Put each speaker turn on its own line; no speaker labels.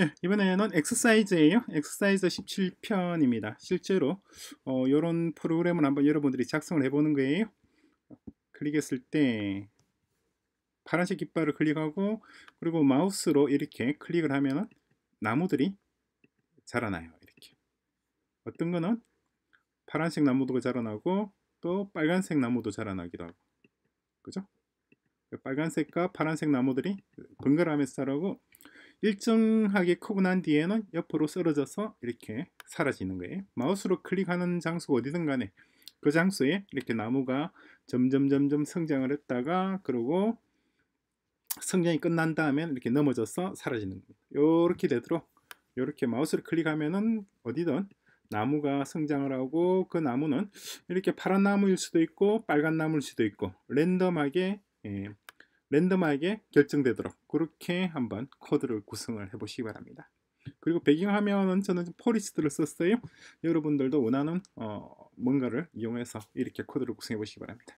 예, 이번에는 엑서사이즈예요. 엑서사이즈 17편입니다. 실제로 어, 이런 프로그램을 한번 여러분들이 작성을 해보는 거예요. 클릭했을 때 파란색 깃발을 클릭하고 그리고 마우스로 이렇게 클릭을 하면 나무들이 자라나요. 이렇게 어떤 거는 파란색 나무도 자라나고 또 빨간색 나무도 자라나기도 하고 그죠? 그 빨간색과 파란색 나무들이 번갈아 하면서 자라고 일정하게 크고 난 뒤에는 옆으로 쓰러져서 이렇게 사라지는 거예요. 마우스로 클릭하는 장소가 어디든 간에 그 장소에 이렇게 나무가 점점 점점 성장을 했다가 그러고 성장이 끝난 다음에 이렇게 넘어져서 사라지는 겁니다. 이렇게 되도록 이렇게 마우스를 클릭하면은 어디든 나무가 성장을 하고 그 나무는 이렇게 파란 나무일 수도 있고 빨간 나무일 수도 있고 랜덤하게 예, 랜덤하게 결정되도록 그렇게 한번 코드를 구성을 해 보시기 바랍니다. 그리고 배경화면은 저는 포리스트를 썼어요. 여러분들도 원하는 어, 뭔가를 이용해서 이렇게 코드를 구성해 보시기 바랍니다.